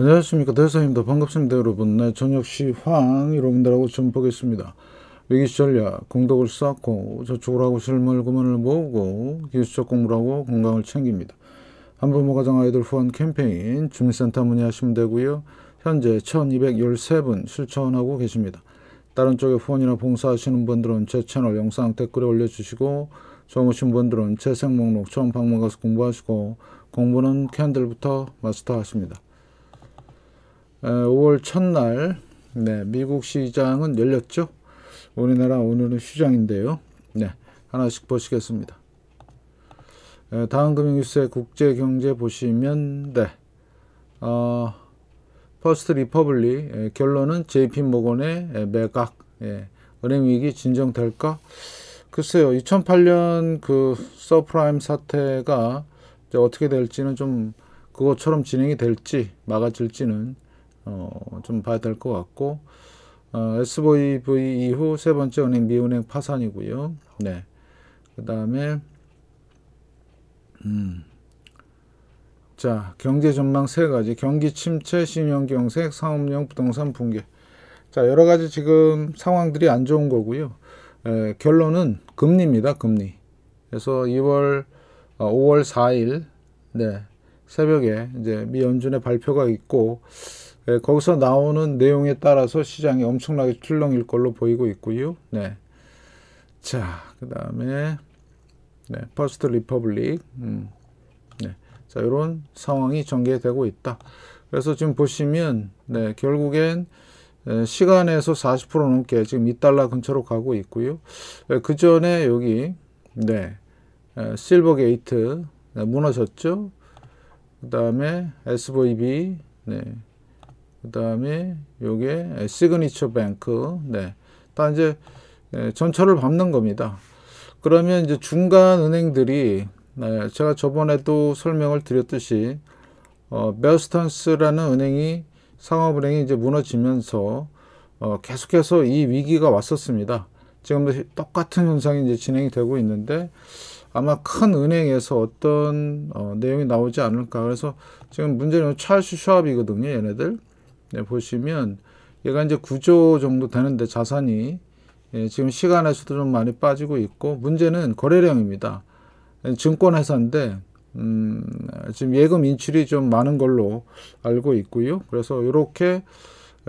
안녕하십니까 대사입니다 반갑습니다 여러분 네, 저녁 시황 여러분들하고 좀 보겠습니다 위기전략 공덕을 쌓고 저축을 하고 실물 구원을 모으고 기술적 공부를 하고 건강을 챙깁니다 한부모 가정 아이들 후원 캠페인 주민센터 문의하시면 되고요 현재 1213분 실천하고 계십니다 다른 쪽에 후원이나 봉사하시는 분들은 제 채널 영상 댓글에 올려주시고 처음 오신 분들은 재생 목록 처음 방문 가서 공부하시고 공부는 캔들부터 마스터하십니다 5월 첫날 네, 미국 시장은 열렸죠. 우리나라 오늘은 휴장인데요. 네, 하나씩 보시겠습니다. 다음 금융뉴스의 국제경제 보시면 네, 어, 퍼스트 리퍼블리 결론은 JP모건의 매각 예, 은행 위기 진정될까? 글쎄요 2008년 그 서프라임 사태가 어떻게 될지는 좀 그것처럼 진행이 될지 막아질지는 어, 좀 봐야 될 것 같고 어, SVB 이후 세 번째 은행 미은행 파산이고요. 네. 그 다음에 음. 자 경제 전망 세 가지 경기 침체 신용 경색 상업용 부동산 붕괴 자 여러 가지 지금 상황들이 안 좋은 거고요. 에, 결론은 금리입니다. 금리. 그래서 2월 어, 5월 4일 네, 새벽에 이제 미 연준의 발표가 있고 예, 거기서 나오는 내용에 따라서 시장이 엄청나게 출렁일 걸로 보이고 있고요. 네. 자, 그 다음에 네, 퍼스트 리퍼블릭. 음. 네. 자, 이런 상황이 전개되고 있다. 그래서 지금 보시면 네, 결국엔 시간에서 40% 넘게 지금 2달러 근처로 가고 있고요. 그 전에 여기 네, 실버 게이트 네, 무너졌죠. 그 다음에 SVB 네, 그 다음에 요게 시그니처 뱅크 네. 다 이제 예, 전철을 밟는 겁니다. 그러면 이제 중간 은행들이 네, 제가 저번에도 설명을 드렸듯이 어, 베어스턴스라는 은행이 상업은행이 이제 무너지면서 어, 계속해서 이 위기가 왔었습니다. 지금도 똑같은 현상이 이제 진행이 되고 있는데 아마 큰 은행에서 어떤 어, 내용이 나오지 않을까. 그래서 지금 문제는 찰스 슈압이거든요, 얘네들. 네, 보시면 얘가 이제 9조 정도 되는데 자산이 예, 지금 시간에서도 좀 많이 빠지고 있고 문제는 거래량입니다. 예, 증권회사인데 음, 지금 예금 인출이 좀 많은 걸로 알고 있고요. 그래서 이렇게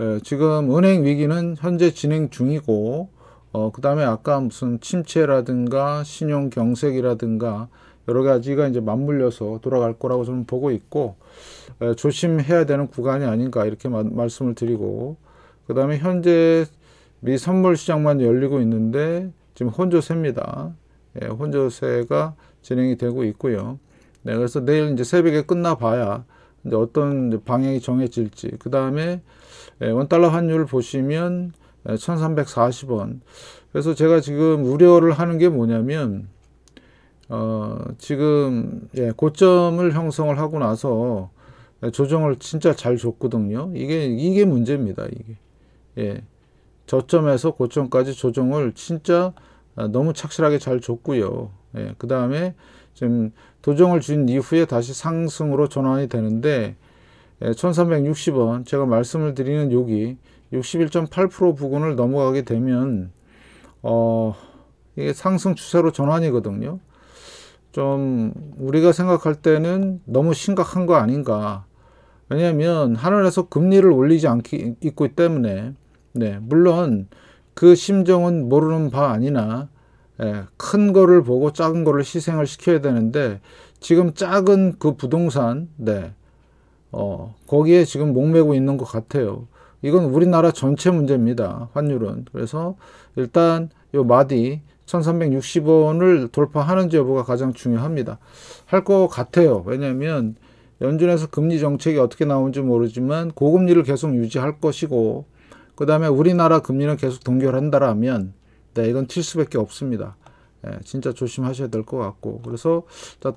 예, 지금 은행 위기는 현재 진행 중이고 어, 그 다음에 아까 무슨 침체라든가 신용 경색이라든가 여러 가지가 이제 맞물려서 돌아갈 거라고 저는 보고 있고 에, 조심해야 되는 구간이 아닌가 이렇게 마, 말씀을 드리고 그 다음에 현재 미 선물 시장만 열리고 있는데 지금 혼조세입니다. 예, 혼조세가 진행이 되고 있고요. 네, 그래서 내일 이제 새벽에 끝나봐야 이제 어떤 방향이 정해질지 그 다음에 예, 원달러 환율 을 보시면 1340원 그래서 제가 지금 우려를 하는 게 뭐냐면 어, 지금 예, 고점을 형성을 하고 나서 조정을 진짜 잘 줬거든요. 이게 이게 문제입니다. 이게 예, 저점에서 고점까지 조정을 진짜 아, 너무 착실하게 잘 줬고요. 예, 그 다음에 지금 도정을 준 이후에 다시 상승으로 전환이 되는데 1360원 예, 제가 말씀을 드리는 여기 61.8% 부근을 넘어가게 되면 어, 이게 상승 추세로 전환이거든요. 좀 우리가 생각할 때는 너무 심각한 거 아닌가. 왜냐하면 하늘에서 금리를 올리지 않기 있기 때문에 네 물론 그 심정은 모르는 바 아니나 예, 큰 거를 보고 작은 거를 희생을 시켜야 되는데 지금 작은 그 부동산 네 어, 거기에 지금 목매고 있는 것 같아요. 이건 우리나라 전체 문제입니다. 환율은 그래서 일단 요 마디 1360원을 돌파하는지 여부가 가장 중요합니다. 할 것 같아요. 왜냐하면 연준에서 금리 정책이 어떻게 나오는지 모르지만 고금리를 계속 유지할 것이고 그 다음에 우리나라 금리는 계속 동결한다라면 네, 이건 튈 수밖에 없습니다. 예, 진짜 조심하셔야 될 것 같고 그래서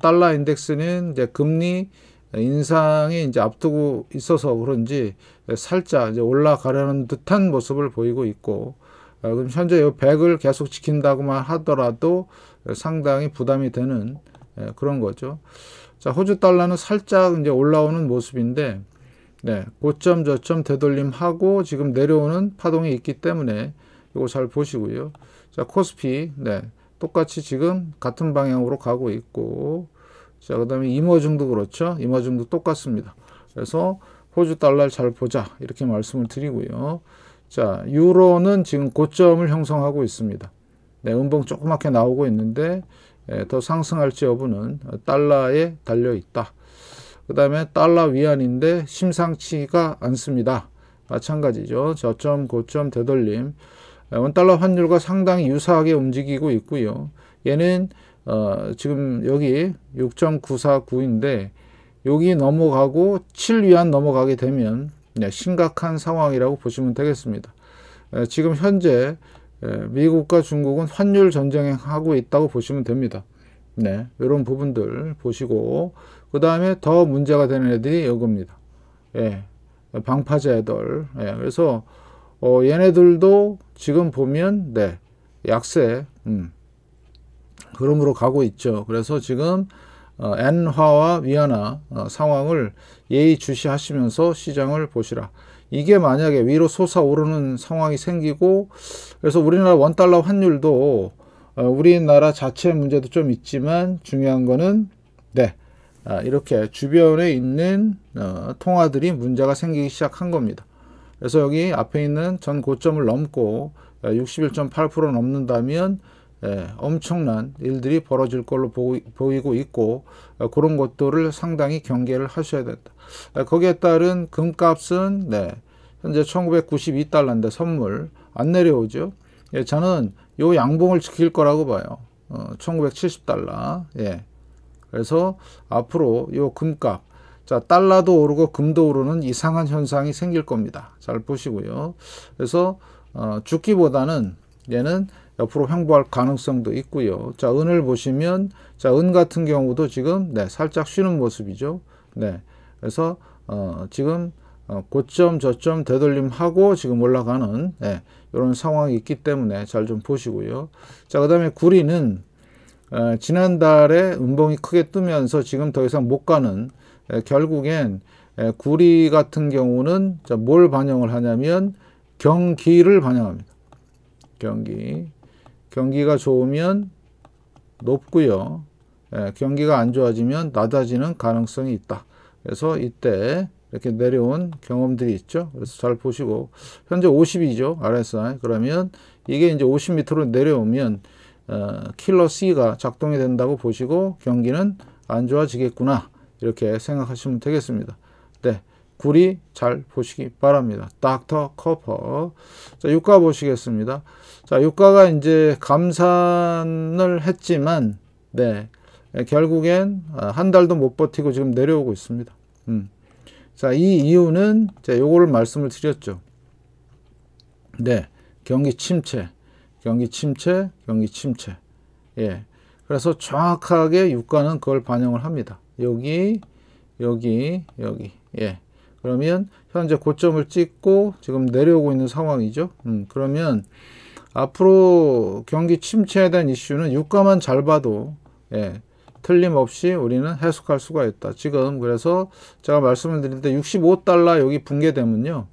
달러 인덱스는 이제 금리 인상이 이제 앞두고 있어서 그런지 살짝 이제 올라가려는 듯한 모습을 보이고 있고 어, 그럼 현재 이 100을 계속 지킨다고만 하더라도 상당히 부담이 되는 예, 그런 거죠. 자, 호주 달러는 살짝 이제 올라오는 모습인데 네, 고점 저점 되돌림하고 지금 내려오는 파동이 있기 때문에 이거 잘 보시고요. 자, 코스피 네, 똑같이 지금 같은 방향으로 가고 있고 자, 그다음에 이머중도 그렇죠. 이머중도 똑같습니다. 그래서 호주 달러를 잘 보자 이렇게 말씀을 드리고요. 자, 유로는 지금 고점을 형성하고 있습니다. 네, 음봉 조그맣게 나오고 있는데 예, 더 상승할지 여부는 달러에 달려 있다. 그 다음에 달러 위안인데 심상치가 않습니다. 마찬가지죠. 저점, 고점, 되돌림. 예, 원달러 환율과 상당히 유사하게 움직이고 있고요. 얘는 어, 지금 여기 6.949인데 여기 넘어가고 7위안 넘어가게 되면 네, 심각한 상황이라고 보시면 되겠습니다. 지금 현재 미국과 중국은 환율 전쟁하고 있다고 보시면 됩니다. 네, 이런 부분들 보시고 그 다음에 더 문제가 되는 애들이 이겁니다. 예, 방파제 애들. 예, 그래서 어, 얘네들도 지금 보면 네, 약세 음, 흐름으로 가고 있죠. 그래서 지금 엔화와 어, 위안화 어, 상황을 예의주시하시면서 시장을 보시라. 이게 만약에 위로 솟아오르는 상황이 생기고 그래서 우리나라 원달러 환율도 어, 우리나라 자체의 문제도 좀 있지만 중요한 거는 네 아, 이렇게 주변에 있는 통화들이 문제가 생기기 시작한 겁니다. 그래서 여기 앞에 있는 전 고점을 넘고 61.8% 넘는다면 예, 엄청난 일들이 벌어질 걸로 보이고 있고 어, 그런 것들을 상당히 경계를 하셔야 된다. 어, 거기에 따른 금값은 네, 현재 1992달러인데 선물 안 내려오죠. 예, 저는 이 양봉을 지킬 거라고 봐요. 어, 1970달러. 예. 그래서 앞으로 이 금값 자, 달러도 오르고 금도 오르는 이상한 현상이 생길 겁니다. 잘 보시고요. 그래서 어, 죽기보다는 얘는 옆으로 횡보할 가능성도 있고요. 자, 은을 보시면 자, 은 같은 경우도 지금 네, 살짝 쉬는 모습이죠. 네. 그래서 어, 지금 어, 고점 저점 되돌림하고 지금 올라가는 네, 이런 상황이 있기 때문에 잘 좀 보시고요. 자, 그다음에 구리는 어, 지난달에 음봉이 크게 뜨면서 지금 더 이상 못 가는 에, 결국엔 에, 구리 같은 경우는 자, 뭘 반영을 하냐면 경기를 반영합니다. 경기 경기가 좋으면 높고요. 예, 경기가 안 좋아지면 낮아지는 가능성이 있다. 그래서 이때 이렇게 내려온 경험들이 있죠. 그래서 잘 보시고 현재 50이죠. RSI. 그러면 이게 이제 50m로 내려오면 어, 킬러 C가 작동이 된다고 보시고 경기는 안 좋아지겠구나. 이렇게 생각하시면 되겠습니다. 네. 구리 잘 보시기 바랍니다. 닥터 커퍼. 자, 유가 보시겠습니다. 자, 유가가 이제 감산을 했지만, 네. 결국엔 아, 한 달도 못 버티고 지금 내려오고 있습니다. 음. 자, 이 이유는 이제 요거를 말씀을 드렸죠. 네. 경기 침체. 경기 침체, 경기 침체. 예. 그래서 정확하게 유가는 그걸 반영을 합니다. 여기, 여기, 여기. 예. 그러면 현재 고점을 찍고 지금 내려오고 있는 상황이죠. 음, 그러면 앞으로 경기 침체에 대한 이슈는 유가만 잘 봐도 예, 틀림없이 우리는 해석할 수가 있다. 지금 그래서 제가 말씀을 드릴 때 65달러 여기 붕괴되면요.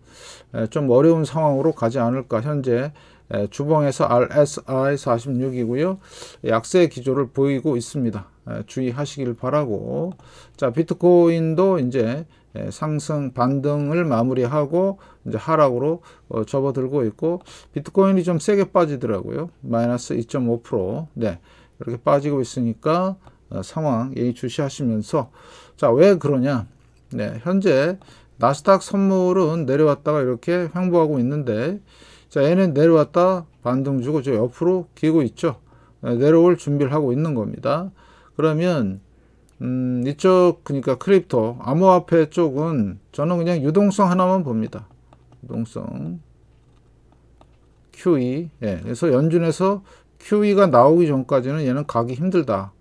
예, 좀 어려운 상황으로 가지 않을까. 현재 예, 주봉에서 RSI 46이고요. 약세 기조를 보이고 있습니다. 예, 주의하시길 바라고. 자, 비트코인도 이제 예, 상승 반등을 마무리하고 이제 하락으로 어, 접어들고 있고 비트코인이 좀 세게 빠지더라고요. 마이너스 2.5% 네, 이렇게 빠지고 있으니까 어, 상황 예의 주시하시면서 자왜 그러냐? 네, 현재 나스닥 선물은 내려왔다가 이렇게 횡보하고 있는데 자 얘는 내려왔다 반등 주고 저 옆으로 기고 있죠. 네, 내려올 준비를 하고 있는 겁니다. 그러면 음, 이쪽 그러니까 크립토 암호화폐 쪽은 저는 그냥 유동성 하나만 봅니다. 유동성 QE 예, 그래서 연준에서 QE가 나오기 전까지는 얘는 가기 힘들다.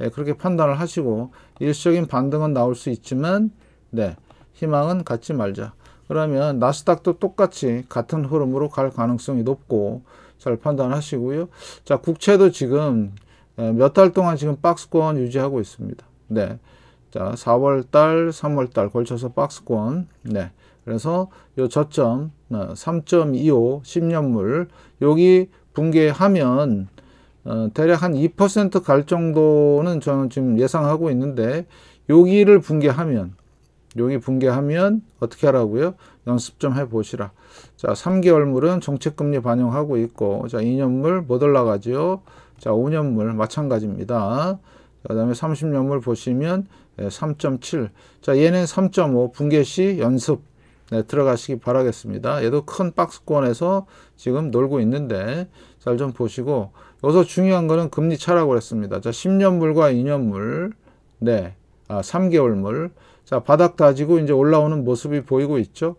예, 그렇게 판단을 하시고 일시적인 반등은 나올 수 있지만 네, 희망은 갖지 말자. 그러면 나스닥도 똑같이 같은 흐름으로 갈 가능성이 높고 잘 판단하시고요. 자, 국채도 지금 예, 몇달 동안 지금 박스권 유지하고 있습니다. 네. 자, 4월 달, 3월 달 걸쳐서 박스권. 네. 그래서 요 저점 3.25 어, 10년물 여기 붕괴하면 어, 대략 한 2%갈 정도는 저는 지금 예상하고 있는데 여기를 붕괴하면 여기 붕괴하면 어떻게 하라고요? 연습 좀 해보시라. 자, 3개월물은 정책금리 반영하고 있고, 자, 2년물 못올라가죠 자, 5년물 마찬가지입니다. 그 다음에 30년물 보시면 3.7. 예, 자, 얘는 3.5붕괴시 연습 네, 들어가시기 바라겠습니다. 얘도 큰 박스권에서 지금 놀고 있는데 잘 좀 보시고 여기서 중요한 거는 금리 차라고 그랬습니다. 자, 10년물과 2년물. 네. 아, 3개월물. 자, 바닥 다지고 이제 올라오는 모습이 보이고 있죠.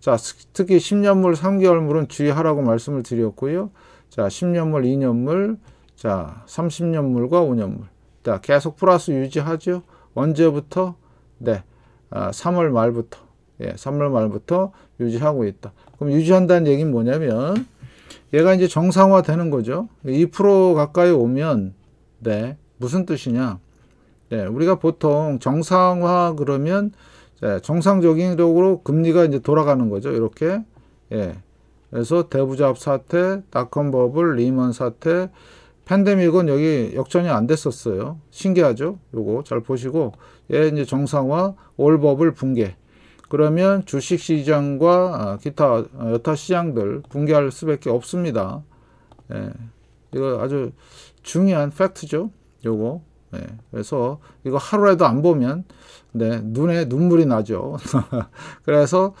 자, 특히 10년물, 3개월물은 주의하라고 말씀을 드렸고요. 자, 10년물, 2년물, 자, 30년물과 5년물. 있 계속 플러스 유지하죠. 언제부터? 네, 아, 3월 말부터. 예, 3월 말부터 유지하고 있다. 그럼 유지한다는 얘기는 뭐냐면 얘가 이제 정상화되는 거죠. 2% 가까이 오면 네, 무슨 뜻이냐? 네, 우리가 보통 정상화 그러면 네, 정상적인적으로 금리가 이제 돌아가는 거죠. 이렇게 예. 그래서 대부자업 사태, 닷컴 버블, 리먼 사태, 팬데믹은 여기 역전이 안 됐었어요. 신기하죠? 요거 잘 보시고 얘 예, 이제 정상화, 올버블 붕괴. 그러면 주식시장과 아, 기타 아, 여타 시장들 붕괴할 수밖에 없습니다. 예, 이거 아주 중요한 팩트죠. 요거. 예, 그래서 이거 하루라도 안 보면 네, 눈에 눈물이 나죠. 그래서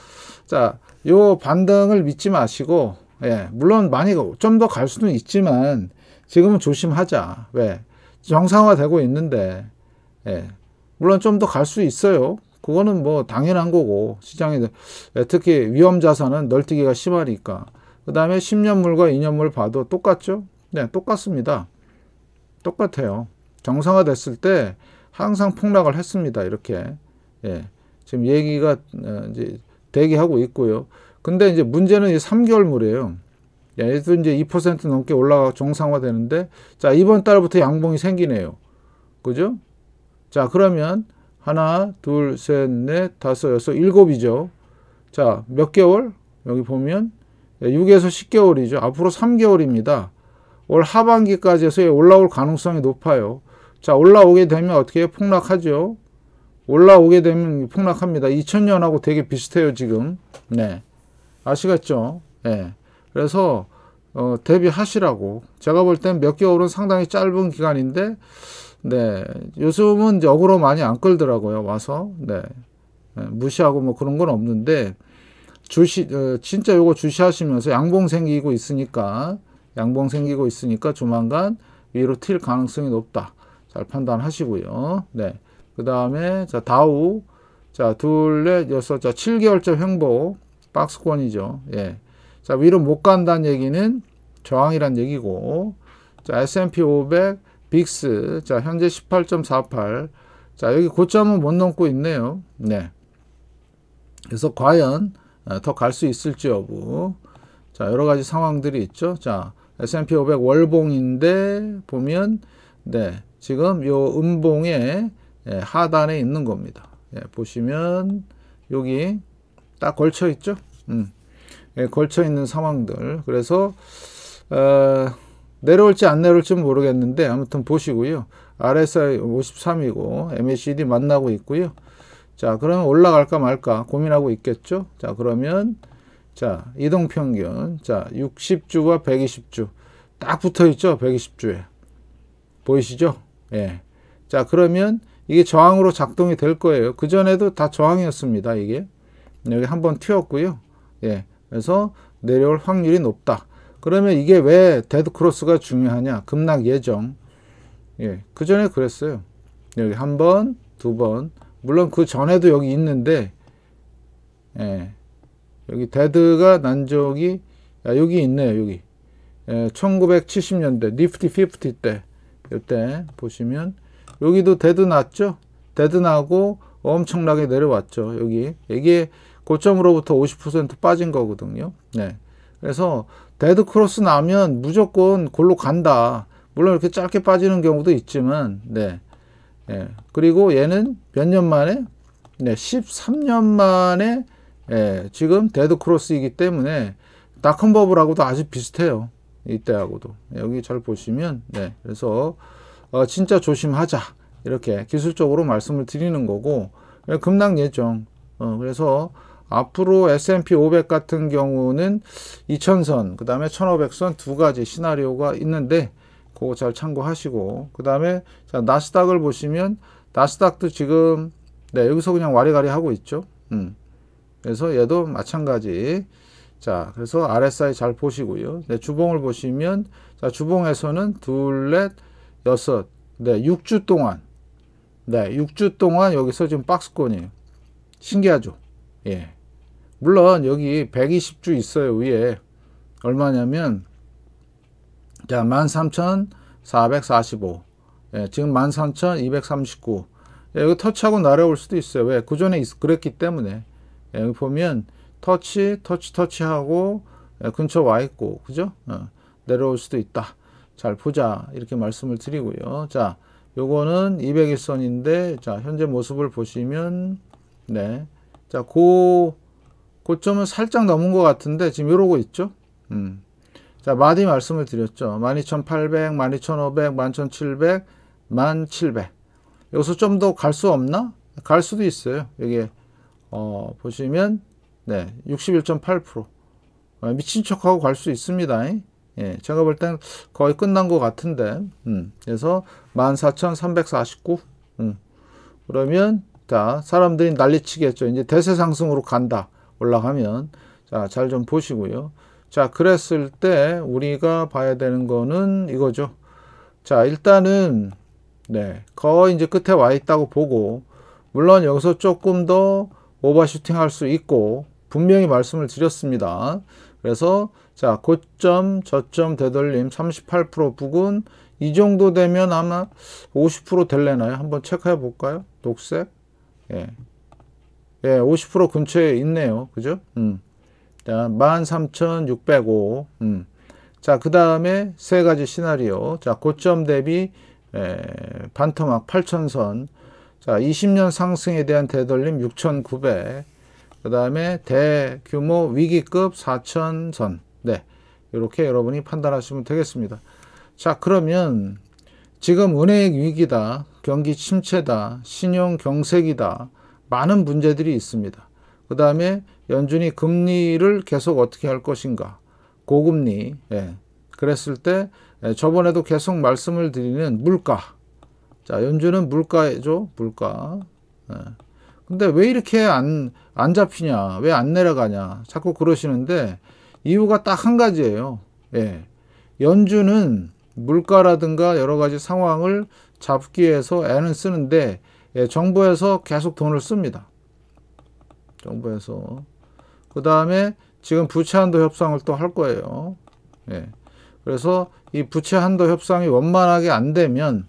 자, 요 반등을 믿지 마시고 예, 물론 많이 좀 더 갈 수는 있지만 지금은 조심하자. 왜? 정상화되고 있는데, 예. 물론 좀 더 갈 수 있어요. 그거는 뭐 당연한 거고, 시장에, 예, 특히 위험 자산은 널뛰기가 심하니까. 그 다음에 10년물과 2년물 봐도 똑같죠? 네, 똑같습니다. 똑같아요. 정상화됐을 때 항상 폭락을 했습니다. 이렇게. 예. 지금 얘기가 어, 이제 대기하고 있고요. 근데 이제 문제는 이 3개월물이에요. 얘도 예, 이제 2% 넘게 올라가 정상화 되는데 자, 이번 달부터 양봉이 생기네요. 그죠? 자, 그러면 하나, 둘, 셋, 넷, 다섯, 여섯, 일곱이죠. 자, 몇 개월? 여기 보면 6에서 예, 10개월이죠. 앞으로 3개월입니다. 올 하반기까지 해서 예, 올라올 가능성이 높아요. 자, 올라오게 되면 어떻게 폭락하죠? 올라오게 되면 폭락합니다. 2000년하고 되게 비슷해요, 지금. 네. 아시겠죠? 네. 그래서 어, 대비하시라고 제가 볼 땐 몇 개월은 상당히 짧은 기간인데 네 요즘은 이제 억으로 많이 안 끌더라고요 와서 네. 네, 무시하고 뭐 그런 건 없는데 주시 어, 진짜 요거 주시하시면서 양봉 생기고 있으니까 양봉 생기고 있으니까 조만간 위로 튈 가능성이 높다 잘 판단하시고요 네그 다음에 자 다우 자둘넷 여섯 자 7개월째 횡보 박스권이죠 예 자, 위로 못 간다는 얘기는 저항이란 얘기고, 자, S&P 500, 빅스, 자, 현재 18.48. 자, 여기 고점은 못 넘고 있네요. 네. 그래서 과연 아, 더갈 수 있을지 여부. 자, 여러 가지 상황들이 있죠. 자, S&P 500 월봉인데 보면 네, 지금 요 음봉의 예, 하단에 있는 겁니다. 예, 보시면 여기 딱 걸쳐 있죠. 음. 예, 걸쳐 있는 상황들 그래서 어, 내려올지 안내려올지 모르겠는데 아무튼 보시고요. RSI 53이고 MACD 만나고 있고요. 자, 그러면 올라갈까 말까 고민하고 있겠죠? 자, 그러면 자, 이동 평균. 자, 60주와 120주 딱 붙어 있죠? 120주에. 보이시죠? 예. 자, 그러면 이게 저항으로 작동이 될 거예요. 그전에도 다 저항이었습니다. 이게. 여기 한번 튀었고요. 예. 그래서 내려올 확률이 높다. 그러면 이게 왜 데드크로스가 중요하냐? 급락 예정. 예, 그 전에 그랬어요. 여기 한 번, 두 번. 물론 그 전에도 여기 있는데, 예, 여기 데드가 난 적이, 아, 여기 있네요, 여기. 예, 1970년대, 니프티 50 때, 이때 보시면, 여기도 데드 났죠? 데드 나고 엄청나게 내려왔죠, 여기. 이게 고점으로부터 50% 빠진 거거든요. 네. 그래서 데드 크로스 나면 무조건 골로 간다. 물론 이렇게 짧게 빠지는 경우도 있지만, 네. 예. 그리고 얘는 몇 년 만에? 네, 13년 만에 예, 지금 데드 크로스이기 때문에 다큰 버블하고도 아주 비슷해요. 이때하고도. 여기 잘 보시면 네. 그래서 어, 진짜 조심하자. 이렇게 기술적으로 말씀을 드리는 거고 금락 예, 예정. 어, 그래서 앞으로 S&P 500 같은 경우는 2000선, 그 다음에 1500선 두 가지 시나리오가 있는데 그거 잘 참고하시고 그 다음에 나스닥을 보시면 나스닥도 지금 네, 여기서 그냥 와리가리 하고 있죠. 음. 그래서 얘도 마찬가지. 자, 그래서 RSI 잘 보시고요. 네, 주봉을 보시면 자, 주봉에서는 둘, 넷, 여섯, 네, 6주 동안 네, 6주 동안 여기서 지금 박스권이에요. 신기하죠? 예. 물론 여기 120주 있어요 위에 얼마냐면 자 13,445 예, 지금 13,239 예, 여기 터치하고 날아올 수도 있어요 왜 그전에 그랬기 때문에 예, 여기 보면 터치 터치 터치하고 예, 근처 와 있고 그죠 어, 내려올 수도 있다 잘 보자 이렇게 말씀을 드리고요 자 요거는 201선인데 자 현재 모습을 보시면 네자고 고점은 살짝 넘은 것 같은데 지금 이러고 있죠. 음. 자, 마디 말씀을 드렸죠. 12,800, 12,500, 11,700, 1,700. 여기서 좀 더 갈 수 없나? 갈 수도 있어요. 여기 어, 보시면 네, 61.8% 어, 미친 척하고 갈 수 있습니다. 예, 제가 볼 땐 거의 끝난 것 같은데, 음, 그래서 14,349. 음, 그러면 자 사람들이 난리치겠죠. 이제 대세 상승으로 간다. 올라가면 자, 잘 좀 보시고요. 자, 그랬을 때 우리가 봐야 되는 거는 이거죠. 자, 일단은 네, 거의 이제 끝에 와 있다고 보고 물론 여기서 조금 더 오버슈팅 할 수 있고 분명히 말씀을 드렸습니다. 그래서 자, 고점, 저점 되돌림 38% 부근 이 정도 되면 아마 50% 될래나요? 한번 체크해 볼까요? 녹색. 예. 예, 50% 근처에 있네요. 그죠? 음. 자, 13,605. 음. 자, 그 다음에 세 가지 시나리오. 자, 고점 대비 에, 예, 반토막 8,000선. 자, 20년 상승에 대한 되돌림 6,900. 그 다음에 대규모 위기급 4,000선. 네. 이렇게 여러분이 판단하시면 되겠습니다. 자, 그러면 지금 은행 위기다. 경기 침체다. 신용 경색이다. 많은 문제들이 있습니다. 그 다음에 연준이 금리를 계속 어떻게 할 것인가. 고금리. 예. 그랬을 때 예, 저번에도 계속 말씀을 드리는 물가. 자, 연준은 물가죠. 물가. 예. 근데 왜 이렇게 안, 안 잡히냐? 왜 안 내려가냐? 자꾸 그러시는데 이유가 딱 한 가지예요. 예. 연준은 물가라든가 여러 가지 상황을 잡기 위해서 애는 쓰는데 예, 정부에서 계속 돈을 씁니다. 정부에서. 그 다음에 지금 부채 한도 협상을 또 할 거예요. 예. 그래서 이 부채 한도 협상이 원만하게 안 되면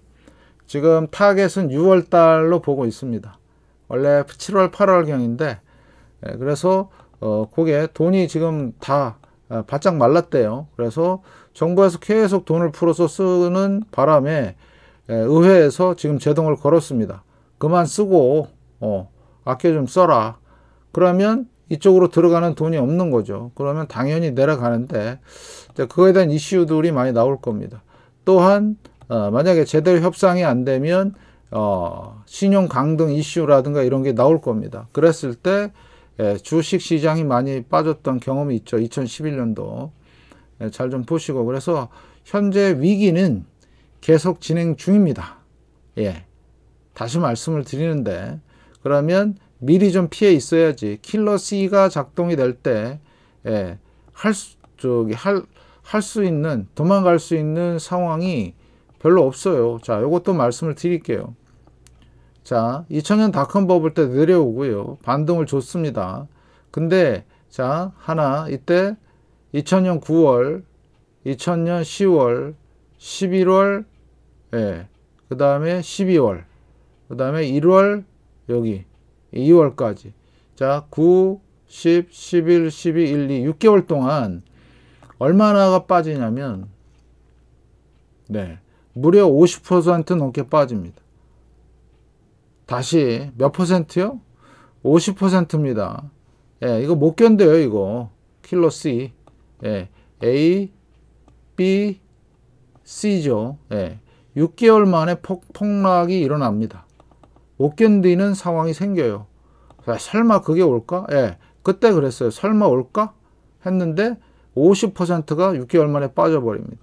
지금 타겟은 6월 달로 보고 있습니다. 원래 7월, 8월 경인데 예, 그래서 어, 그게 돈이 지금 다 아, 바짝 말랐대요. 그래서 정부에서 계속 돈을 풀어서 쓰는 바람에 예, 의회에서 지금 제동을 걸었습니다. 그만 쓰고 어, 아껴 좀 써라. 그러면 이쪽으로 들어가는 돈이 없는 거죠. 그러면 당연히 내려가는데 그거에 대한 이슈들이 많이 나올 겁니다. 또한 어, 만약에 제대로 협상이 안 되면 어, 신용 강등 이슈라든가 이런 게 나올 겁니다. 그랬을 때 예, 주식 시장이 많이 빠졌던 경험이 있죠. 2011년도 예, 잘좀 보시고 그래서 현재 위기는 계속 진행 중입니다. 예. 다시 말씀을 드리는데 그러면 미리 좀 피해 있어야지 킬러 C가 작동이 될 때 할수 예, 저기 할할 수 있는 도망갈 수 있는 상황이 별로 없어요. 자, 이것도 말씀을 드릴게요. 자, 2000년 다컴 버블 때 내려오고요. 반등을 줬습니다. 근데 자, 하나 이때 2000년 9월, 2000년 10월, 11월, 예, 그 다음에 12월 그 다음에 1월 여기 2월까지 자 9, 10, 11, 12, 1, 2 6개월 동안 얼마나가 빠지냐면 네 무려 50% 넘게 빠집니다. 다시 몇 퍼센트요? 50%입니다. 예, 이거 못 견뎌요, 이거. 킬러 C. 예, A, B, C죠. 예, 6개월 만에 폭, 폭락이 일어납니다. 못 견디는 상황이 생겨요. 아, 설마 그게 올까? 예. 그때 그랬어요. 설마 올까? 했는데 50%가 6개월 만에 빠져버립니다.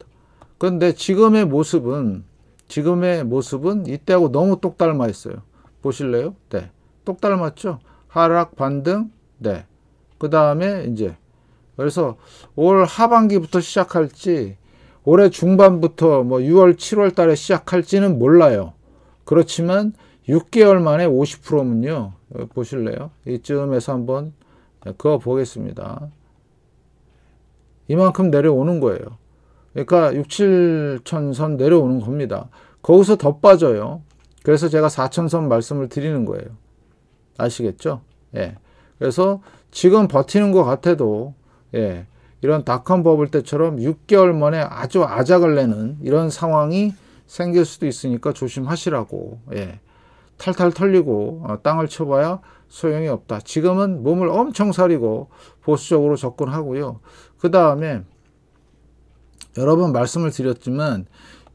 그런데 지금의 모습은 지금의 모습은 이때하고 너무 똑 닮아 있어요. 보실래요? 네. 똑 닮았죠? 하락 반등. 네. 그다음에 이제 그래서 올 하반기부터 시작할지 올해 중반부터 뭐 6월, 7월 달에 시작할지는 몰라요. 그렇지만 6개월 만에 50%면요. 보실래요? 이쯤에서 한번 그어 보겠습니다. 이만큼 내려오는 거예요. 그러니까 6, 7천선 내려오는 겁니다. 거기서 더 빠져요. 그래서 제가 4천선 말씀을 드리는 거예요. 아시겠죠? 예. 그래서 지금 버티는 것 같아도 예. 이런 닷컴 버블 때처럼 6개월 만에 아주 아작을 내는 이런 상황이 생길 수도 있으니까 조심하시라고. 예. 탈탈 털리고 어, 땅을 쳐봐야 소용이 없다. 지금은 몸을 엄청 사리고 보수적으로 접근하고요. 그 다음에 여러 번 말씀을 드렸지만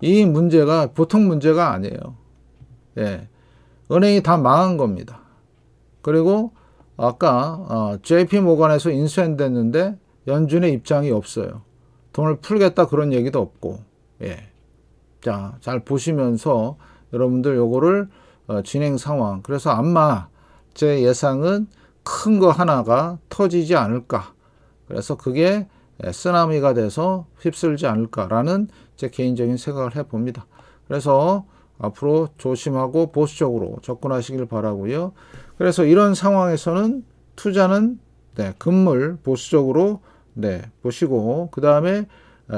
이 문제가 보통 문제가 아니에요. 예. 은행이 다 망한 겁니다. 그리고 아까 JP 어, 모건에서 인수했는데 연준의 입장이 없어요. 돈을 풀겠다 그런 얘기도 없고. 예. 자, 잘 보시면서 여러분들 요거를 어, 진행 상황. 그래서 아마 제 예상은 큰 거 하나가 터지지 않을까. 그래서 그게 쓰나미가 돼서 휩쓸지 않을까라는 제 개인적인 생각을 해봅니다. 그래서 앞으로 조심하고 보수적으로 접근하시길 바라고요. 그래서 이런 상황에서는 투자는 네, 금물 보수적으로 네, 보시고 그 다음에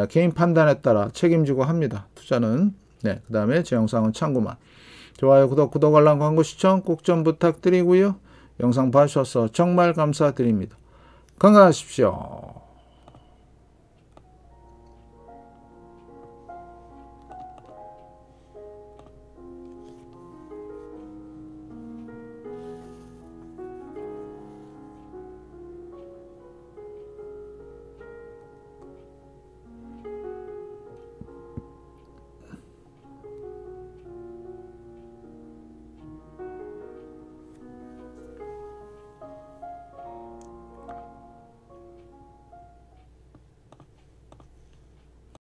개인 판단에 따라 책임지고 합니다. 투자는 네, 그 다음에 제 영상은 참고만. 좋아요, 구독, 구독, 알람, 광고 시청 꼭 좀 부탁드리고요. 영상 봐주셔서 정말 감사드립니다. 건강하십시오.